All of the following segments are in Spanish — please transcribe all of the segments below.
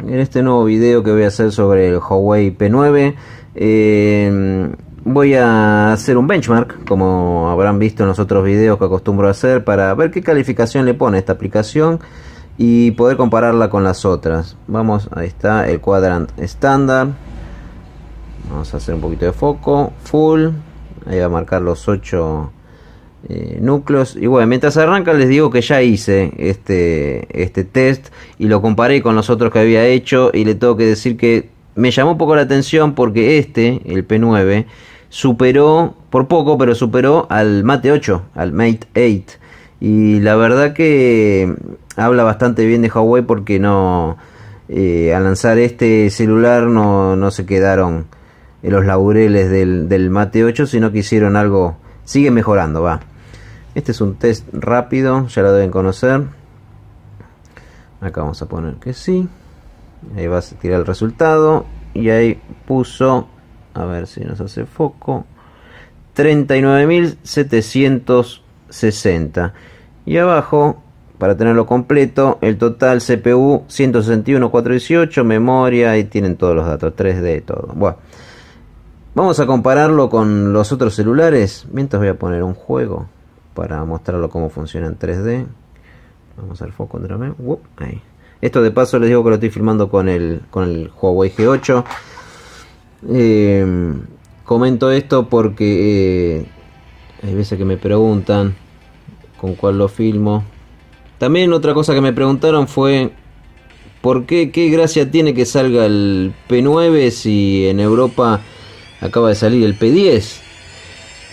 En este nuevo video que voy a hacer sobre el Huawei P9 eh, voy a hacer un benchmark como habrán visto en los otros videos que acostumbro a hacer para ver qué calificación le pone esta aplicación y poder compararla con las otras. Vamos, ahí está el cuadrant estándar. Vamos a hacer un poquito de foco, full. Ahí va a marcar los 8 eh, núcleos. Y bueno, mientras arranca les digo que ya hice este, este test y lo comparé con los otros que había hecho y le tengo que decir que me llamó poco la atención porque este, el P9, superó, por poco, pero superó al Mate 8, al Mate 8. Y la verdad que habla bastante bien de Huawei porque no... Eh, al lanzar este celular no, se quedaron en eh, los laureles del Mate 8, sino que hicieron algo, sigue mejorando, va. Este es un test rápido, ya lo deben conocer. Acá vamos a poner que sí. Ahí va a tirar el resultado. Y ahí puso, a ver si nos hace foco, 39.760. Y abajo, para tenerlo completo, el total CPU 161.418, memoria, y tienen todos los datos, 3D, todo. Bueno, vamos a compararlo con los otros celulares. Mientras voy a poner un juego para mostrarlo cómo funciona en 3D. Vamos al foco en Esto de paso les digo que lo estoy filmando con el, con el Huawei G8. Em, comento esto porque eh, hay veces que me preguntan con cuál lo filmo. También otra cosa que me preguntaron fue ¿Por qué? ¿Qué gracia tiene que salga el P9 si en Europa acaba de salir el P10?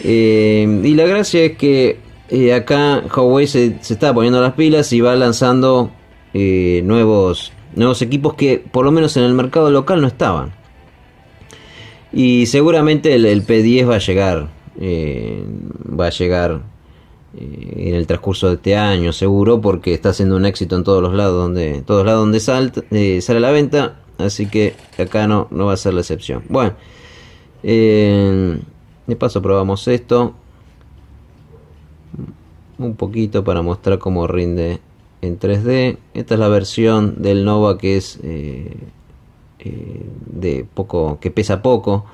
Em, y la gracia es que eh, acá Huawei se, está poniendo las pilas y va lanzando eh, nuevos, nuevos equipos que por lo menos en el mercado local no estaban. Y seguramente el, P10 va a llegar, eh, va a llegar en el transcurso de este año seguro porque está haciendo un éxito en todos los lados donde, todos lados donde sale la venta. Así que acá no, no va a ser la excepción. Bueno, de paso probamos esto un poquito para mostrar cómo rinde en 3D. Esta es la versión del Nova que es eh, eh, de poco, que pesa poco.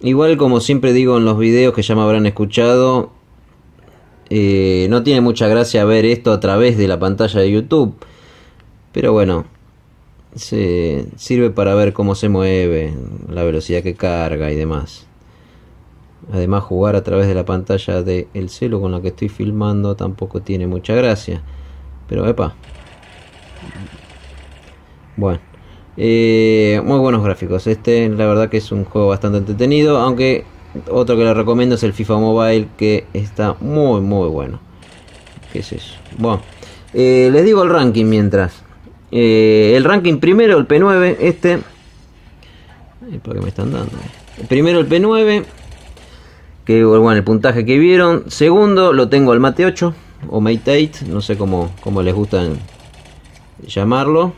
Igual como siempre digo en los videos que ya me habrán escuchado, eh, no tiene mucha gracia ver esto a través de la pantalla de YouTube. Pero bueno, se sirve para ver cómo se mueve, la velocidad que carga y demás. Además, jugar a través de la pantalla del el celu con la que estoy filmando tampoco tiene mucha gracia. Pero, epa. Bueno. Eh, muy buenos gráficos. Este, la verdad que es un juego bastante entretenido. Aunque otro que le recomiendo es el FIFA Mobile, que está muy, muy bueno. ¿Qué es eso? Bueno. Eh, les digo el ranking mientras. Eh, el ranking primero, el P9, este... ¿Para qué me están dando? Primero el P9 que bueno, el puntaje que vieron. Segundo, lo tengo al Mate 8 o Mate 8, no sé cómo, cómo les gustan llamarlo.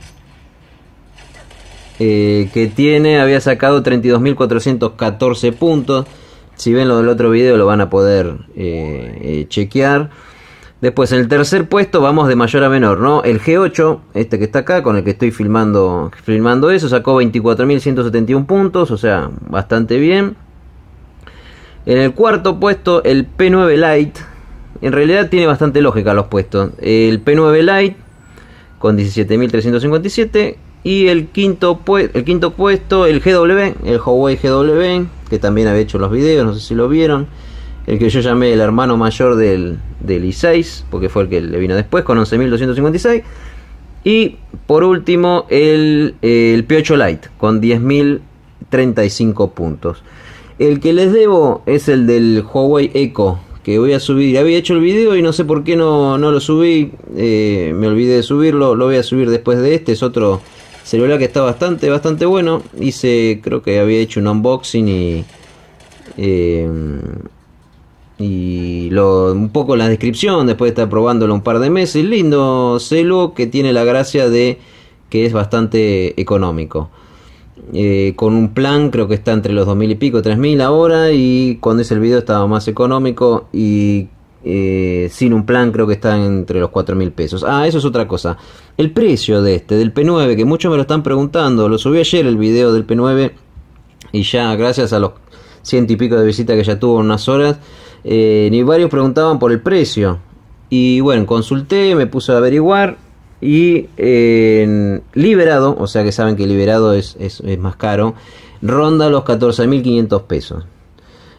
Eh, que tiene, había sacado 32.414 puntos. Si ven lo del otro video lo van a poder eh, eh, chequear. Después, en el tercer puesto vamos de mayor a menor, ¿no? El G8, este que está acá, con el que estoy filmando, filmando eso, sacó 24.171 puntos, o sea, bastante bien. En el cuarto puesto, el P9 Lite. En realidad tiene bastante lógica los puestos. El P9 Lite con 17.357. Y el quinto, el quinto puesto, el GW, el Huawei GW, que también había hecho los videos, no sé si lo vieron. El que yo llamé el hermano mayor del, del i6, porque fue el que le vino después, con 11.256. Y por último, el, el P8 Lite, con 10.035 puntos. El que les debo es el del Huawei Echo, que voy a subir. Había hecho el video y no sé por qué no, lo subí. Eh, me olvidé de subirlo. Lo voy a subir después de este. Es otro celular que está bastante, bastante bueno. Hice, creo que había hecho un unboxing y... Eh, y un poco en la descripción, después de estar probándolo un par de meses. Lindo celo que tiene la gracia de que es bastante económico. Eh, con un plan, creo que está entre los 2.000 y pico, 3.000 ahora, y cuando hice el video estaba más económico y eh, sin un plan creo que está entre los 4.000 pesos. Ah, eso es otra cosa. El precio de este, del P9, que muchos me lo están preguntando, lo subí ayer el video del P9 y ya gracias a los ciento y pico de visitas que ya tuvo en unas horas, eh, ni varios preguntaban por el precio. Y bueno, consulté, me puse a averiguar y eh, liberado, o sea que saben que liberado es, es, más caro, ronda los 14.500 pesos.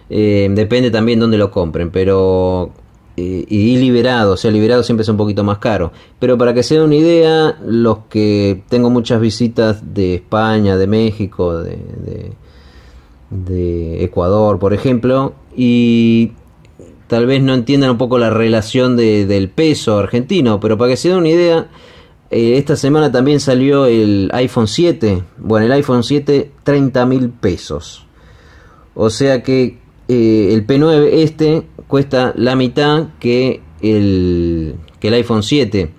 Eh, depende también dónde lo compren, pero... Eh, y liberado, o sea, liberado siempre es un poquito más caro. Pero para que se den una idea, los que tengo muchas visitas de España, de México, de, de, de Ecuador, por ejemplo, y tal vez no entiendan un poco la relación del peso argentino, pero para que se den una idea, eh, esta semana también salió el iPhone 7. Bueno, el iPhone 7, 30 mil pesos. O sea que eh, el P9 este cuesta la mitad que el, que el iPhone 7.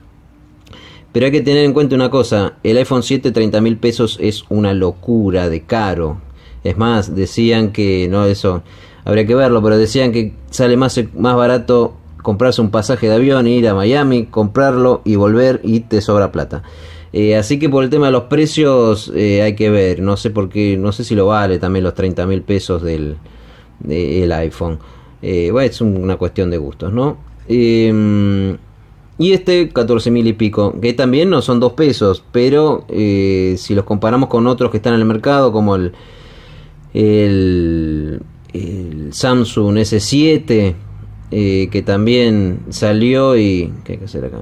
Pero hay que tener en cuenta una cosa, el iPhone 7 30 mil pesos es una locura de caro. Es más, decían que no eso, habría que verlo, pero decían que sale más, eh, más barato comprarse un pasaje de avión, ir a Miami, comprarlo y volver y te sobra plata. Eh, así que por el tema de los precios eh, hay que ver, no sé por qué, no sé si lo vale también los 30 mil pesos del iPhone. es una cuestión de gustos, ¿no? Em, y este 14 mil y pico, que también no son dos pesos, pero si los comparamos con otros que están en el mercado, como el el Samsung S7 eh, que también salió y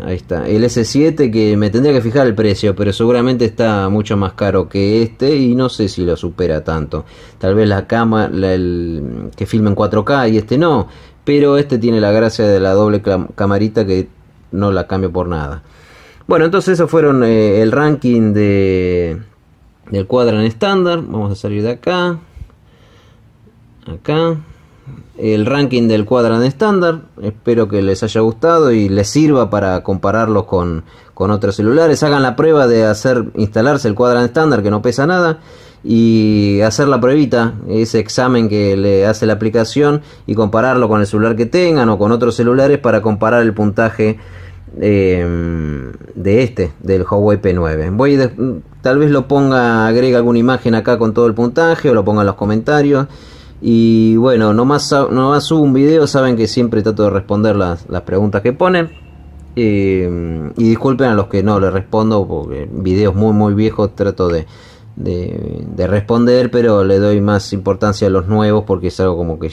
está. El S7 que me tendría que fijar el precio, pero seguramente está mucho más caro que este y no sé si lo supera tanto. Tal vez la cámara el, que filme en 4K y este no, pero este tiene la gracia de la doble camarita que no la cambio por nada. Bueno, entonces esos fueron eh, el ranking de del en estándar. Vamos a salir de acá acá el ranking del cuadran estándar. Espero que les haya gustado y les sirva para compararlo con, con, otros celulares. Hagan la prueba de hacer instalarse el cuadran estándar que no pesa nada y hacer la pruebita, ese examen que le hace la aplicación y compararlo con el celular que tengan o con otros celulares para comparar el puntaje em, de este, del Huawei P9. Voy tal vez lo ponga, agrega alguna imagen acá con todo el puntaje o lo ponga en los comentarios. Y bueno, nomás, nomás subo un video, saben que siempre trato de responder las, preguntas que ponen. Eh, y disculpen a los que no les respondo, porque videos muy muy viejos trato de, responder, pero le doy más importancia a los nuevos porque es algo como que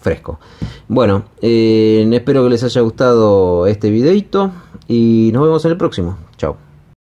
fresco. Bueno, eh, espero que les haya gustado este videito y nos vemos en el próximo.